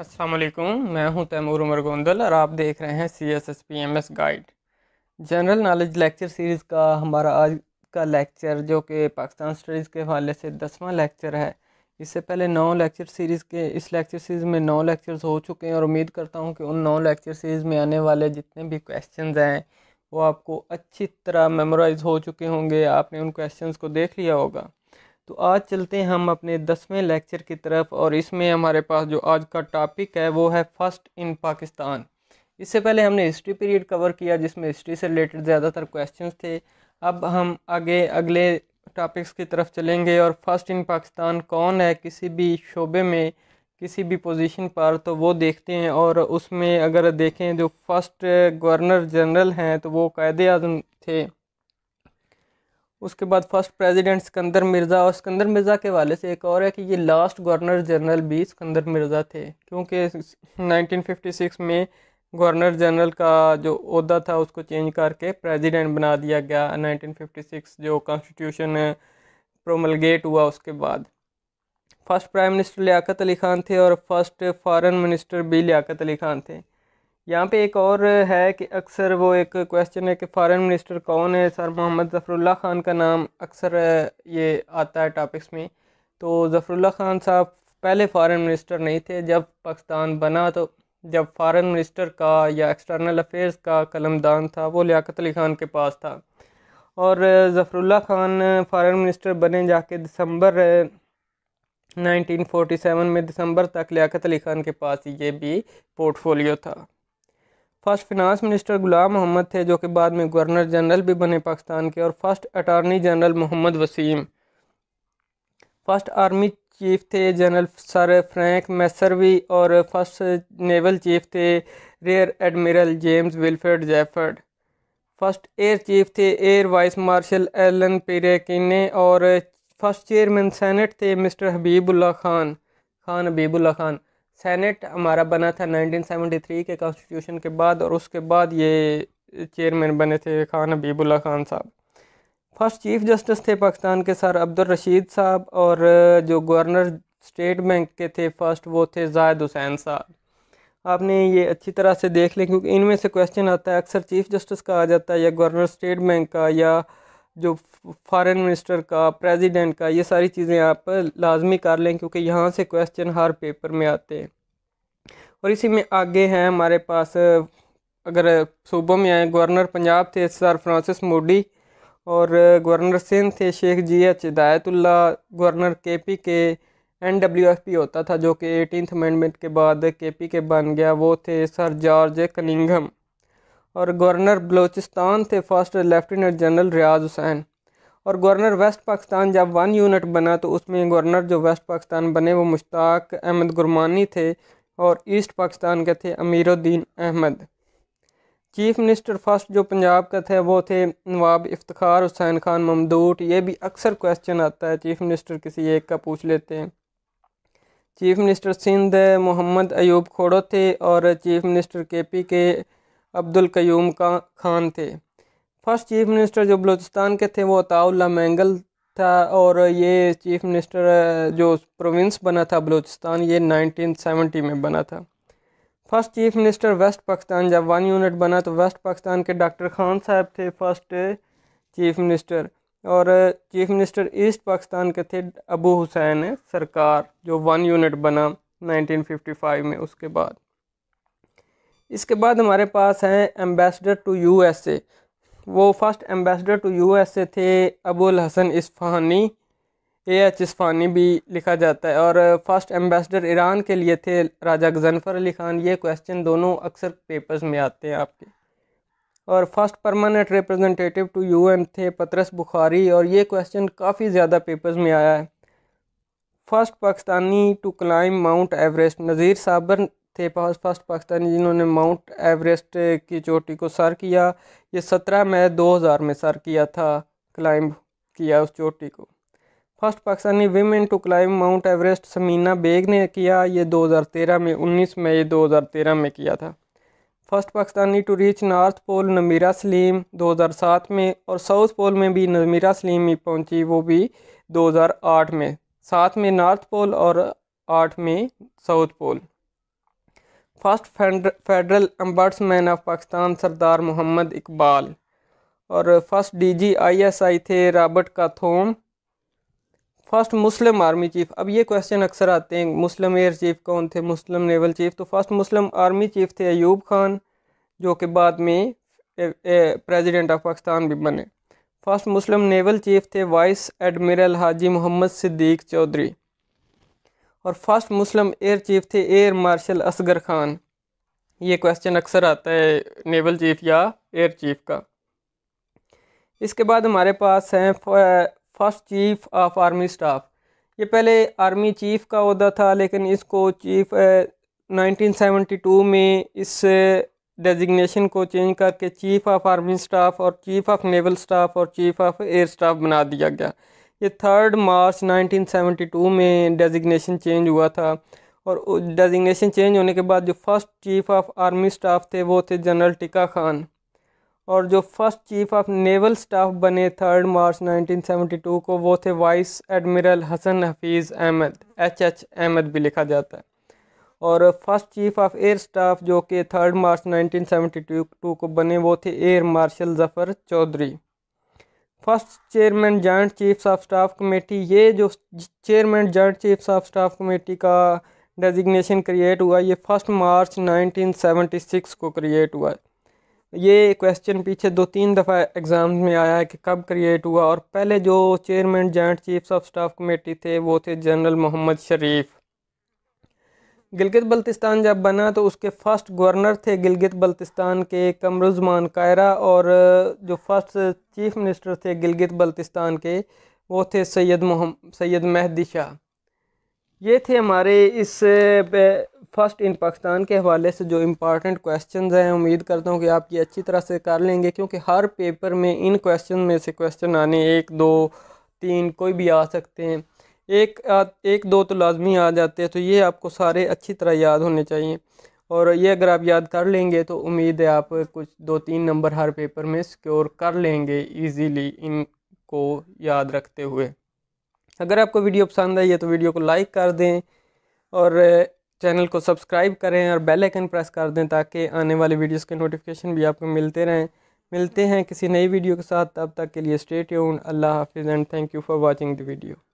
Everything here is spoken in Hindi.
असलम मैं हूं तैमूर उमर गोंदल और आप देख रहे हैं C S S P M S guide general knowledge lecture series का हमारा आज का लेक्चर जो कि पाकिस्तान स्टडीज़ के हवाले से दसवां लेक्चर है इससे पहले नौ लेक्चर सीरीज़ के इस लेक्चर सीरीज़ में नौ लेक्चर्स हो चुके हैं और उम्मीद करता हूं कि उन नौ लेक्चर सीरीज़ में आने वाले जितने भी क्वेश्चन हैं वो आपको अच्छी तरह मेमोराइज़ हो चुके होंगे आपने उन क्वेश्चन को देख लिया होगा तो आज चलते हैं हम अपने दसवें लेक्चर की तरफ और इसमें हमारे पास जो आज का टॉपिक है वो है फ़र्स्ट इन पाकिस्तान इससे पहले हमने हिस्ट्री पीरियड कवर किया जिसमें हिस्ट्री से रिलेटेड ज़्यादातर क्वेश्चंस थे अब हम आगे अगले टॉपिक्स की तरफ चलेंगे और फर्स्ट इन पाकिस्तान कौन है किसी भी शोबे में किसी भी पोजीशन पर तो वो देखते हैं और उसमें अगर देखें जो फर्स्ट गवर्नर जनरल हैं तो वो कायद अजम थे उसके बाद फर्स्ट प्रेसिडेंट सिकंदर मिर्ज़ा और सिकंदर मिर्ज़ा के वाले से एक और है कि ये लास्ट गवर्नर जनरल भी सिकंदर मिर्ज़ा थे क्योंकि 1956 में गवर्नर जनरल का जो अहदा था उसको चेंज करके प्रेसिडेंट बना दिया गया 1956 जो कॉन्स्टिट्यूशन प्रोमलगेट हुआ उसके बाद first prime minister Liaquat Ali Khan थे और फर्स्ट फॉरेन मिनिस्टर भी लियाकत अली ख़ान थे यहाँ पे एक और है कि अक्सर वो एक क्वेश्चन है कि फ़ॉरेन मिनिस्टर कौन है सर मोहम्मद ज़फ़रुल्ला ख़ान का नाम अक्सर ये आता है टॉपिक्स में तो ज़फ़रुल्ला ख़ान साहब पहले फ़ॉरेन मिनिस्टर नहीं थे जब पाकिस्तान बना तो जब फ़ॉरेन मिनिस्टर का या एक्सटर्नल अफेयर्स का कलमदान था वो लियाकत अली ख़ान के पास था और ज़फ़रुल्ला ख़ान फ़ॉरेन मिनिस्टर बने जाके दिसंबर 1947 में दिसंबर तक लियाकत अली ख़ान के पास ये भी पोर्टफोलियो था first finance minister Ghulam Mohammad थे जो कि बाद में गवर्नर जनरल भी बने पाकिस्तान के और first attorney general Mohammad Waseem first army chief थे जनरल सर फ्रैंक मैसरवी और फर्स्ट नेवल चीफ थे rear admiral James Wilfred Jefford first air chief थे air vice marshal Allan Perry Keene और फर्स्ट चेयरमैन सेनेट थे मिस्टर हबीबुल्ला खान खान हबीबुल्ला खान सेनेट हमारा बना था 1973 के कॉन्स्टिट्यूशन के बाद और उसके बाद ये चेयरमैन बने थे खान हबीबुल्ला खान साहब फर्स्ट चीफ जस्टिस थे पाकिस्तान के सर अब्दुल रशीद साहब और जो गवर्नर स्टेट बैंक के थे फर्स्ट वो थे जायद हुसैन साहब आपने ये अच्छी तरह से देख लें क्योंकि इनमें से क्वेश्चन आता है अक्सर चीफ जस्टिस का आ जाता है या गवर्नर स्टेट बैंक का या जो फॉरेन मिनिस्टर का प्रेसिडेंट का ये सारी चीज़ें आप लाजमी कर लें क्योंकि यहाँ से क्वेश्चन हर पेपर में आते हैं और इसी में आगे हैं हमारे पास अगर सूबों में आए गवर्नर पंजाब थे सर फ्रांसिस मोडी और गवर्नर सिंध थे Sheikh G H Hidayatullah governor K P K N W F P होता था जो कि एटीनथ अमेंडमेंट के बाद के पी के बन गया वो थे सर जॉर्ज कनिंगम और गवर्नर बलूचिस्तान थे first lieutenant general Riaz Hussain और गवर्नर वेस्ट पाकिस्तान जब वन यूनिट बना तो उसमें गवर्नर जो वेस्ट पाकिस्तान बने वो मुश्ताक अहमद गुरमानी थे और ईस्ट पाकिस्तान के थे Amiruddin Ahmad chief minister first जो पंजाब का थे वो थे नवाब इफ्तार हुसैन खान ममदूट ये भी अक्सर क्वेश्चन आता है चीफ मिनिस्टर किसी एक का पूछ लेते हैं चीफ मिनिस्टर सिंध मोहम्मद अयूब खोड़ो थे और चीफ मिनिस्टर के पी के अब्दुल कयूम का खान थे फर्स्ट चीफ मिनिस्टर जो बलूचिस्तान के थे वो अताउल्ला मैंगल था और ये चीफ मिनिस्टर जो प्रोविंस बना था बलूचिस्तान ये 1970 में बना था first chief minister west Pakistan जब वन यूनिट बना तो वेस्ट पाकिस्तान के डॉक्टर खान साहब थे फर्स्ट चीफ मिनिस्टर और चीफ मिनिस्टर ईस्ट पाकिस्तान के थे अबू हुसैन सरकार जो वन यूनिट बना 1955 में उसके बाद इसके बाद हमारे पास हैं एम्बेसडर टू यूएसए वो फर्स्ट एम्बेसडर टू यूएसए थे अबुल हसन इस्फानी ए एच इस्फानी भी लिखा जाता है और फर्स्ट एम्बेसडर ईरान के लिए थे राजा गजनफर अली खान ये क्वेश्चन दोनों अक्सर पेपर्स में आते हैं आपके और first permanent representative to UN थे पतरस बुखारी और ये क्वेश्चन काफ़ी ज़्यादा पेपर्स में आया है first Pakistani to climb Mount Everest Nazir Sabir थे पास फर्स्ट पाकिस्तानी जिन्होंने माउंट एवरेस्ट की चोटी को सर किया ये सत्रह मई 2000 में सर किया था क्लाइंब किया उस चोटी को first Pakistani women to climb Mount Everest Samina Baig ने किया ये 2013 में 19 मई 2013 में किया था first Pakistani to reach North Pole Namira Saleem 2007 में और साउथ पोल में भी नमीरा सलीम ही पहुंची वो भी 2008 में सात में नॉर्थ पोल और आठ में South Pole first federal ombudsman of Pakistan Sardar Mohammad Iqbal और फर्स्ट डीजी आईएसआई थे Robert Cawthome first Muslim army chief अब ये क्वेश्चन अक्सर आते हैं मुस्लिम एयर चीफ कौन थे मुस्लिम नेवल चीफ तो फर्स्ट मुस्लिम आर्मी चीफ थे अयूब खान जो कि बाद में प्रेसिडेंट ऑफ पाकिस्तान भी बने फर्स्ट मुस्लिम नेवल चीफ थे वाइस एडमिरल हाजी मोहम्मद सिद्दीक चौधरी और फर्स्ट मुस्लिम एयर चीफ थे एयर मार्शल असगर खान ये क्वेश्चन अक्सर आता है नेवल चीफ या एयर चीफ का इसके बाद हमारे पास हैं first chief of army staff ये पहले आर्मी चीफ का अहदा था लेकिन इसको चीफ 1972 में इस डेजिग्नेशन को चेंज करके चीफ ऑफ आर्मी स्टाफ और चीफ ऑफ नेवल स्टाफ और चीफ ऑफ एयर स्टाफ बना दिया गया ये थर्ड मार्च 1972 में डेजिग्नेशन चेंज हुआ था और डेजिग्नेशन चेंज होने के बाद जो first chief of army staff थे वो थे जनरल टिका खान और जो first chief of naval staff बने थर्ड मार्च 1972 को वो थे vice admiral Hasan Hafeez Ahmed H H Ahmed भी लिखा जाता है और first chief of air staff जो कि थर्ड मार्च 1972 को बने वो थे air marshal Zafar Chaudhry first chairman joint chiefs of staff committee ये जो chairman joint chiefs of staff committee का डेजिग्नेशन क्रिएट हुआ ये फर्स्ट मार्च 1976 को क्रिएट हुआ ये क्वेश्चन पीछे दो तीन दफ़ा एग्ज़ाम में आया है कि कब क्रिएट हुआ और पहले जो chairman joint chiefs of staff committee थे वो थे जनरल मोहम्मद शरीफ गिलगित बल्तिस्तान जब बना तो उसके फ़र्स्ट गवर्नर थे गिलगित बल्तिस्तान के कमरुजमान कायरा और जो फ़र्स्ट चीफ़ मिनिस्टर थे गिलगित बल्तिस्तान के वो थे सैयद मोहम सैयद महदी शाह ये थे हमारे इस फ़र्स्ट इन पाकिस्तान के हवाले से जो इम्पॉर्टेंट क्वेश्चन हैं उम्मीद करता हूँ कि आप ये अच्छी तरह से कर लेंगे क्योंकि हर पेपर में इन क्वेश्चन में से क्वेश्चन आने एक दो तीन कोई भी आ सकते हैं एक एक दो तो लाजमी आ जाते हैं तो ये आपको सारे अच्छी तरह याद होने चाहिए और ये अगर आप याद कर लेंगे तो उम्मीद है आप कुछ दो तीन नंबर हर पेपर में सिक्योर कर लेंगे इजीली इनको याद रखते हुए अगर आपको वीडियो पसंद आई है तो वीडियो को लाइक कर दें और चैनल को सब्सक्राइब करें और बेल आइकन प्रेस कर दें ताकि आने वाले वीडियोस के नोटिफिकेशन भी आपको मिलते रहें मिलते हैं किसी नई वीडियो के साथ तब तक के लिए स्टे यून अल्लाह हाफिज़ and thank you for watching the video